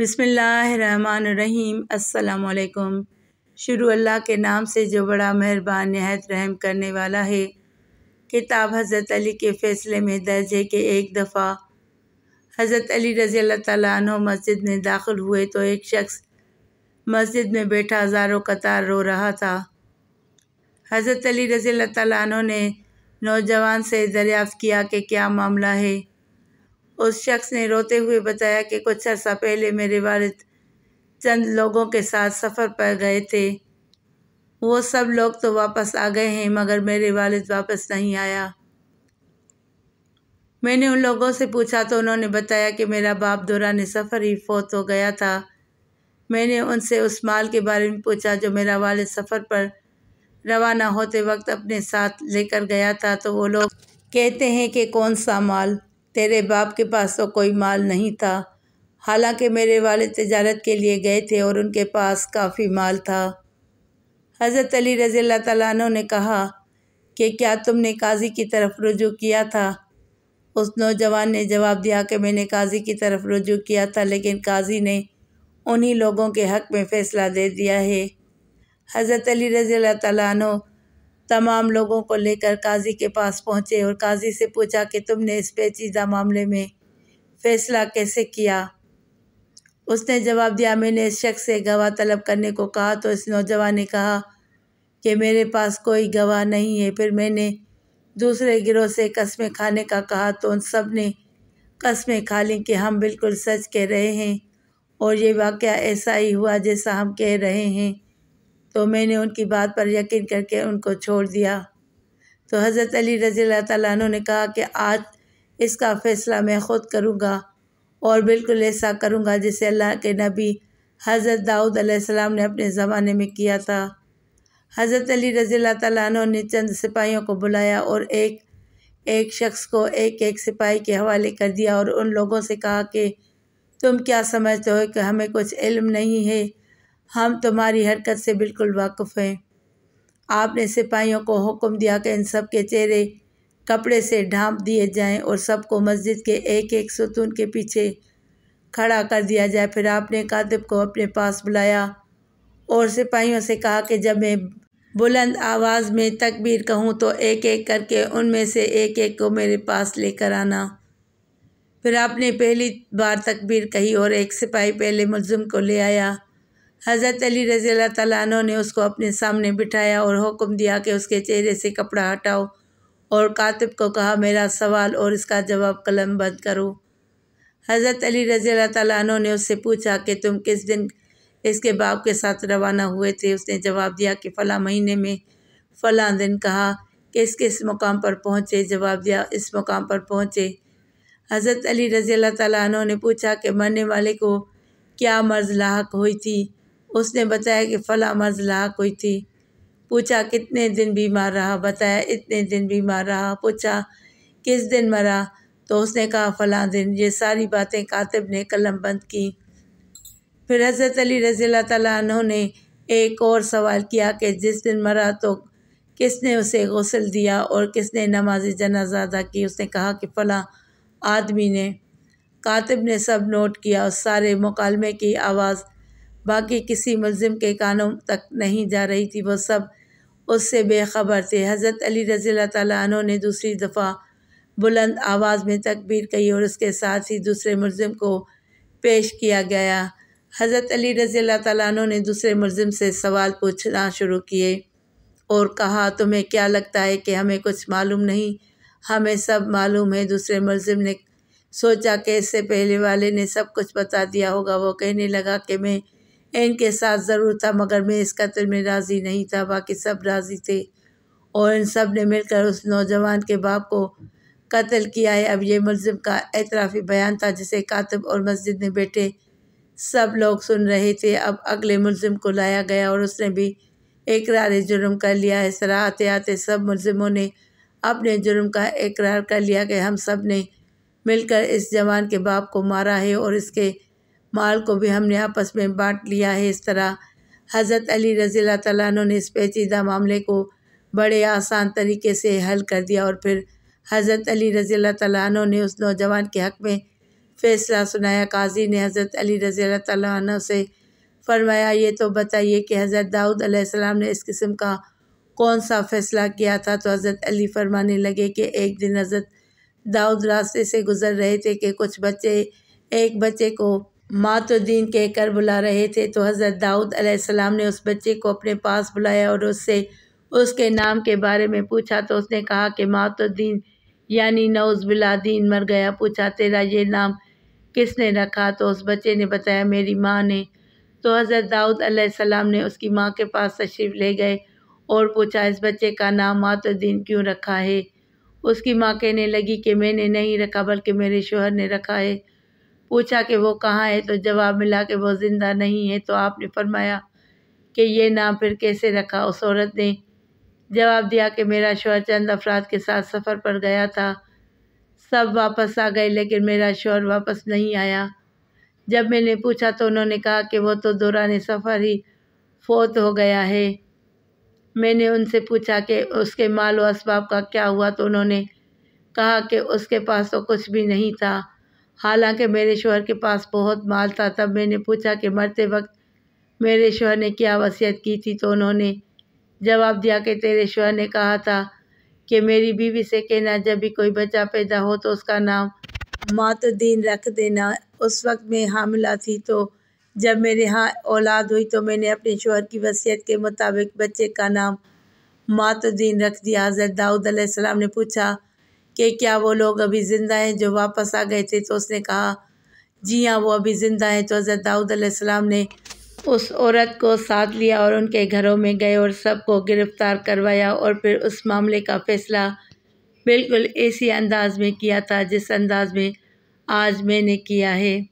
बिसमीम् अल्लाम शुरू अल्लाह के नाम से जो बड़ा मेहरबान नहायत रहम करने वाला है किताब हज़रत अली के फ़ैसले में दर्ज है कि एक दफ़ा हज़रत अली रज़ी अल्लाह मस्जिद में दाखिल हुए तो एक शख्स मस्जिद में बैठा हज़ारों कतार रो रहा था हज़रत अली रज़ी अल्लाह ने नौजवान से दरियाफ़त किया कि क्या मामला है उस शख्स ने रोते हुए बताया कि कुछ अर्सा पहले मेरे वालिद चंद लोगों के साथ सफ़र पर गए थे वो सब लोग तो वापस आ गए हैं मगर मेरे वालिद वापस नहीं आया मैंने उन लोगों से पूछा तो उन्होंने बताया कि मेरा बाप दौरान सफ़र ही फोत हो गया था मैंने उनसे उस माल के बारे में पूछा जो मेरा वालिद सफ़र पर रवाना होते वक्त अपने साथ लेकर गया था तो वो लोग कहते हैं कि कौन सा माल तेरे बाप के पास तो कोई माल नहीं था हालांकि मेरे वाले तजारत के लिए गए थे और उनके पास काफ़ी माल था हज़रत अली रज़ी तु ने कहा कि क्या तुमने काजी की तरफ रुजू किया था उस नौजवान ने जवाब दिया कि मैंने काजी की तरफ रुजू किया था लेकिन काजी ने उन्हीं लोगों के हक़ में फ़ैसला दे दिया है हज़रत अली रज़ी तु तमाम लोगों को लेकर काजी के पास पहुँचे और काजी से पूछा कि तुमने इस पेचीदा मामले में फ़ैसला कैसे किया उसने जवाब दिया मैंने इस शख्स से गवाह तलब करने को कहा तो इस नौजवान ने कहा कि मेरे पास कोई गवाह नहीं है फिर मैंने दूसरे गिरोह से कस्में खाने का कहा तो उन सब ने कस्में खा ली कि हम बिल्कुल सच कह रहे हैं और ये वाक़ ऐसा ही हुआ जैसा हम कह रहे हैं तो मैंने उनकी बात पर यकीन करके उनको छोड़ दिया तो हज़रत अली रज़ी तु ने कहा कि आज इसका फ़ैसला मैं ख़ुद करूँगा और बिल्कुल ऐसा करूँगा जिसे अल्लाह के नबी हज़रत दाऊद अलैहिस्सलाम ने अपने ज़माने में किया था हज़रत अली रज़ी तु ने चंद सिपाहियों को बुलाया और एक एक शख्स को एक एक सिपाही के हवाले कर दिया और उन लोगों से कहा कि तुम क्या समझते हो कि हमें कुछ इल्म नहीं है हम तुम्हारी हरकत से बिल्कुल वाकफ़ हैं आपने सिपाहियों को हुक्म दिया कि इन सब के चेहरे कपड़े से ढांप दिए जाएं और सबको मस्जिद के एक एक सतून के पीछे खड़ा कर दिया जाए फिर आपने कातिब को अपने पास बुलाया और सिपाहियों से कहा कि जब मैं बुलंद आवाज़ में तकबीर कहूँ तो एक एक करके उनमें से एक एक को मेरे पास लेकर आना फिर आपने पहली बार तकबीर कही और एक सिपाही पहले मुलज़म को ले आया हज़रत अली रज़ी तु ने उसको अपने सामने बिठाया और हुक्म दिया कि उसके चेहरे से कपड़ा हटाओ और कातिब को कहा मेरा सवाल और इसका जवाब कलम बंद करो हज़रत अली रज़ी तु ने उससे पूछा कि तुम किस दिन इसके बाप के साथ रवाना हुए थे उसने जवाब दिया कि फ़लाँ महीने में फ़लाँ दिन कहा किस किस मुकाम पर पहुँचे जवाब दिया इस मुकाम पर पहुँचे हज़रत अली रज़ी तु ने पूछा कि मरने वाले को क्या मर्ज़ लाक हुई थी उसने बताया कि फ़ला मजला कोई थी पूछा कितने दिन बीमार रहा बताया इतने दिन बीमार रहा पूछा किस दिन मरा तो उसने कहा फ़ला दिन ये सारी बातें कातिब ने कलम बंद की फिर हज़रत अली रज़ी तु ने एक और सवाल किया कि जिस दिन मरा तो किसने उसे गसल दिया और किसने नमाज जनाजा अदा की उसने कहा कि फ़ला आदमी ने कातिब ने सब नोट किया और सारे मकालमे की आवाज़ बाकी किसी मुलिम के कानों तक नहीं जा रही थी वह सब उससे बेखबर थे हज़रत अली रज़ी तु ने दूसरी दफ़ा बुलंद आवाज़ में तकबीर कही और उसके साथ ही दूसरे मुलिम को पेश किया गया हज़रत अली रज़ी तु ने दूसरे मुलिम से सवाल पूछना शुरू किए और कहा तुम्हें क्या लगता है कि हमें कुछ मालूम नहीं हमें सब मालूम है दूसरे मुलिम ने सोचा कि इससे पहले वाले ने सब कुछ बता दिया होगा वो कहने लगा कि मैं इनके साथ ज़रूर था मगर मैं इस कत्ल में राज़ी नहीं था बाकी सब राज़ी थे और इन सब ने मिलकर उस नौजवान के बाप को कत्ल किया है अब ये मुलजिम का एतराफ़ी बयान था जिसे कातब और मस्जिद में बैठे सब लोग सुन रहे थे अब अगले मुलिम को लाया गया और उसने भी इकरार जुर्म कर लिया है सरा आते आते सब मुलिमों ने अपने जुर्म का इकरार कर लिया कि हम सब ने मिलकर इस जवान के बाप को मारा है और इसके माल को भी हमने आपस में बाँट लिया है इस तरह हज़रत अली रज़ी तु ने इस पेचीदा मामले को बड़े आसान तरीके से हल कर दिया और फिर हज़रत अली रज़ी तु ने उस नौजवान के हक़ में फ़ैसला सुनाया काजी ने हज़रत अली रज़ी तु से फरमाया ये तो बताइए कि हज़रत दाऊद अलैहिस्सलाम ने इस किस्म का कौन सा फ़ैसला किया था तो हज़रत अली फरमाने लगे कि एक दिन हज़रत दाऊद रास्ते से गुज़र रहे थे कि कुछ बच्चे एक बच्चे को मातुद्दीन कहकर बुला रहे थे तो हज़रत दाऊद अलैहिस्सलाम ने उस बच्चे को अपने पास बुलाया और उससे उसके नाम के बारे में पूछा तो उसने कहा कि मातुद्दीन यानी बिलादीन मर गया पूछा तेरा ये नाम किसने रखा तो उस बच्चे ने बताया मेरी माँ ने तो हज़रत दाऊद अलैहिस्सलाम ने उसकी माँ के पास तशरीफ़ ले गए और पूछा इस बच्चे का नाम मातुद्दीन क्यों रखा है उसकी माँ कहने लगी कि मैंने नहीं रखा बल्कि मेरे शोहर ने रखा है पूछा कि वो कहाँ है तो जवाब मिला कि वो ज़िंदा नहीं है तो आपने फरमाया कि ये नाम फिर कैसे रखा उस औरत ने जवाब दिया कि मेरा शोहर चंद अफराद के साथ सफ़र पर गया था सब वापस आ गए लेकिन मेरा शोहर वापस नहीं आया जब मैंने पूछा तो उन्होंने कहा कि वो तो दौरान सफ़र ही फोत हो गया है मैंने उनसे पूछा कि उसके माल व इसबाब का क्या हुआ तो उन्होंने कहा कि उसके पास तो कुछ भी नहीं था हालांकि मेरे शोहर के पास बहुत माल था तब मैंने पूछा कि मरते वक्त मेरे शोहर ने क्या वसीयत की थी तो उन्होंने जवाब दिया कि तेरे शोहर ने कहा था कि मेरी बीवी से कहना जब भी कोई बच्चा पैदा हो तो उसका नाम मातुद्दीन रख देना उस वक्त मैं हामिला थी तो जब मेरे यहाँ औलाद हुई तो मैंने अपने शोहर की वसीयत के मुताबिक बच्चे का नाम मातुद्दीन रख दिया हज़रत दाऊद ने पूछा कि क्या वो लोग अभी ज़िंदा हैं जो वापस आ गए थे तो उसने कहा जी हाँ वो अभी ज़िंदा हैं तो हज़रत दाऊद ने उस औरत को साथ लिया और उनके घरों में गए और सबको गिरफ़्तार करवाया और फिर उस मामले का फ़ैसला बिल्कुल इसी अंदाज में किया था जिस अंदाज में आज मैंने किया है